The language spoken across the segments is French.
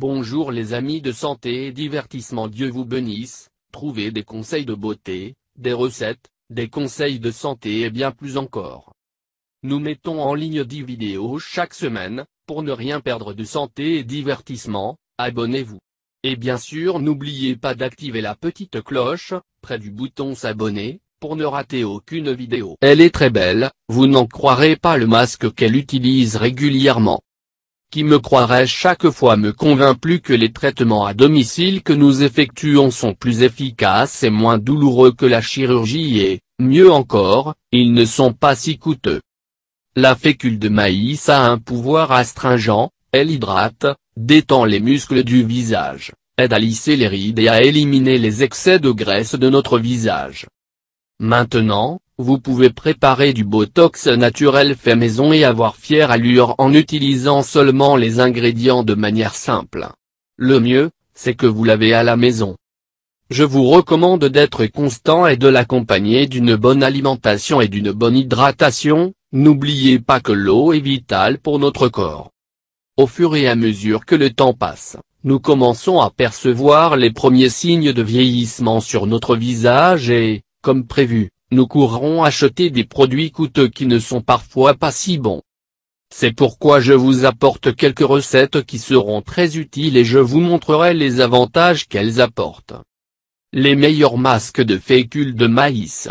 Bonjour les amis de santé et divertissement Dieu vous bénisse, trouvez des conseils de beauté, des recettes, des conseils de santé et bien plus encore. Nous mettons en ligne 10 vidéos chaque semaine, pour ne rien perdre de santé et divertissement, abonnez-vous. Et bien sûr n'oubliez pas d'activer la petite cloche, près du bouton s'abonner, pour ne rater aucune vidéo. Elle est très belle, vous n'en croirez pas le masque qu'elle utilise régulièrement qui me croirait chaque fois me convainc plus que les traitements à domicile que nous effectuons sont plus efficaces et moins douloureux que la chirurgie et, mieux encore, ils ne sont pas si coûteux. La fécule de maïs a un pouvoir astringent, elle hydrate, détend les muscles du visage, aide à lisser les rides et à éliminer les excès de graisse de notre visage. Maintenant, vous pouvez préparer du Botox naturel fait maison et avoir fière allure en utilisant seulement les ingrédients de manière simple. Le mieux, c'est que vous l'avez à la maison. Je vous recommande d'être constant et de l'accompagner d'une bonne alimentation et d'une bonne hydratation, n'oubliez pas que l'eau est vitale pour notre corps. Au fur et à mesure que le temps passe, nous commençons à percevoir les premiers signes de vieillissement sur notre visage et, comme prévu, nous courrons acheter des produits coûteux qui ne sont parfois pas si bons. C'est pourquoi je vous apporte quelques recettes qui seront très utiles et je vous montrerai les avantages qu'elles apportent. Les meilleurs masques de fécule de maïs.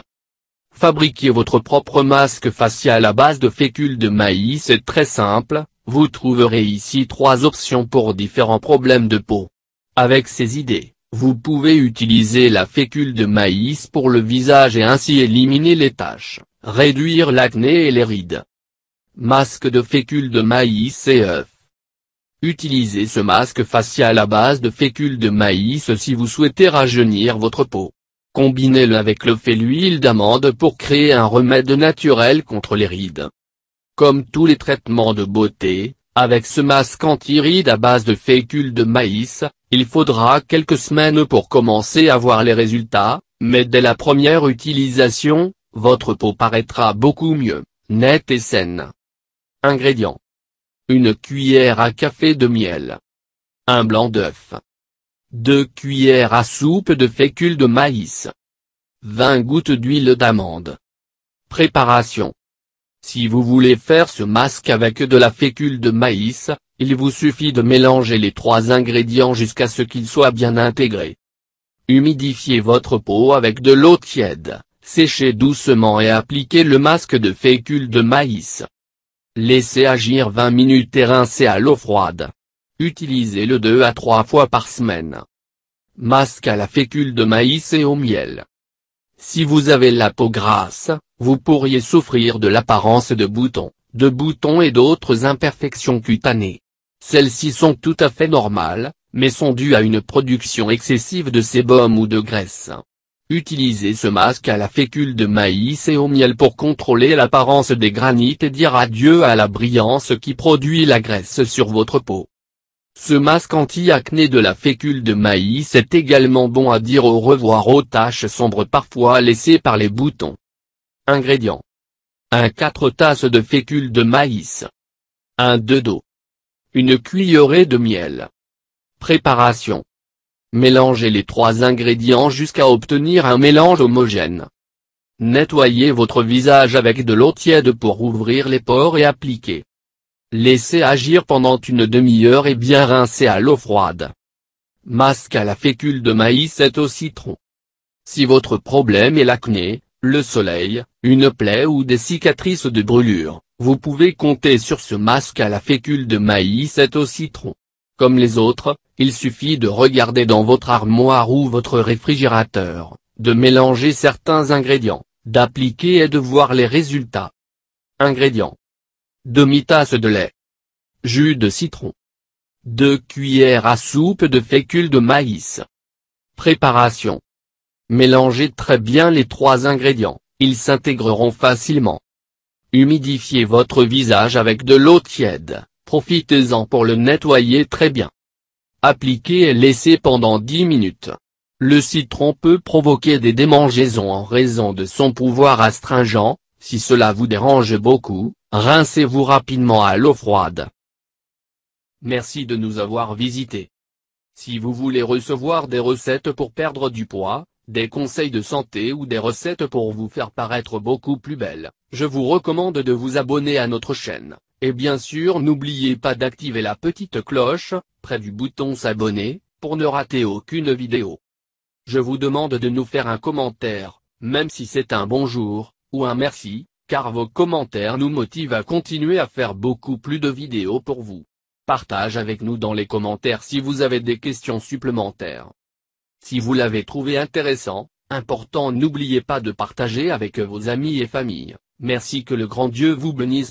Fabriquer votre propre masque facial à base de fécule de maïs est très simple, vous trouverez ici trois options pour différents problèmes de peau. Avec ces idées, vous pouvez utiliser la fécule de maïs pour le visage et ainsi éliminer les taches, réduire l'acné et les rides. Masque de fécule de maïs et œufs. Utilisez ce masque facial à base de fécule de maïs si vous souhaitez rajeunir votre peau. Combinez-le avec le fait l'huile d'amande pour créer un remède naturel contre les rides. Comme tous les traitements de beauté, avec ce masque anti-rides à base de fécule de maïs, il faudra quelques semaines pour commencer à voir les résultats, mais dès la première utilisation, votre peau paraîtra beaucoup mieux, nette et saine. Ingrédients. Une cuillère à café de miel. Un blanc d'œuf. Deux cuillères à soupe de fécule de maïs. Vingt gouttes d'huile d'amande. Préparation. Si vous voulez faire ce masque avec de la fécule de maïs, il vous suffit de mélanger les trois ingrédients jusqu'à ce qu'ils soient bien intégrés. Humidifiez votre peau avec de l'eau tiède, séchez doucement et appliquez le masque de fécule de maïs. Laissez agir 20 minutes et rincez à l'eau froide. Utilisez-le 2 à 3 fois par semaine. Masque à la fécule de maïs et au miel. Si vous avez la peau grasse, vous pourriez souffrir de l'apparence de boutons, de boutons et d'autres imperfections cutanées. Celles-ci sont tout à fait normales, mais sont dues à une production excessive de sébum ou de graisse. Utilisez ce masque à la fécule de maïs et au miel pour contrôler l'apparence des granites et dire adieu à la brillance qui produit la graisse sur votre peau. Ce masque anti-acné de la fécule de maïs est également bon à dire au revoir aux taches sombres parfois laissées par les boutons. Ingrédients. 1 4 tasses de fécule de maïs. 1 2 d'eau. Une cuillerée de miel. Préparation. Mélangez les trois ingrédients jusqu'à obtenir un mélange homogène. Nettoyez votre visage avec de l'eau tiède pour ouvrir les pores et appliquez. Laissez agir pendant une demi-heure et bien rincer à l'eau froide. Masque à la fécule de maïs et au citron. Si votre problème est l'acné, le soleil, une plaie ou des cicatrices de brûlure, vous pouvez compter sur ce masque à la fécule de maïs et au citron. Comme les autres, il suffit de regarder dans votre armoire ou votre réfrigérateur, de mélanger certains ingrédients, d'appliquer et de voir les résultats. Ingrédients. Demi-tasse de lait. Jus de citron. Deux cuillères à soupe de fécule de maïs. Préparation. Mélangez très bien les trois ingrédients, ils s'intégreront facilement. Humidifiez votre visage avec de l'eau tiède, profitez-en pour le nettoyer très bien. Appliquez et laissez pendant 10 minutes. Le citron peut provoquer des démangeaisons en raison de son pouvoir astringent, si cela vous dérange beaucoup, rincez-vous rapidement à l'eau froide. Merci de nous avoir visités. Si vous voulez recevoir des recettes pour perdre du poids, des conseils de santé ou des recettes pour vous faire paraître beaucoup plus belle, je vous recommande de vous abonner à notre chaîne. Et bien sûr n'oubliez pas d'activer la petite cloche, près du bouton s'abonner, pour ne rater aucune vidéo. Je vous demande de nous faire un commentaire, même si c'est un bonjour, ou un merci, car vos commentaires nous motivent à continuer à faire beaucoup plus de vidéos pour vous. Partage avec nous dans les commentaires si vous avez des questions supplémentaires. Si vous l'avez trouvé intéressant, important n'oubliez pas de partager avec vos amis et familles. Merci que le grand Dieu vous bénisse.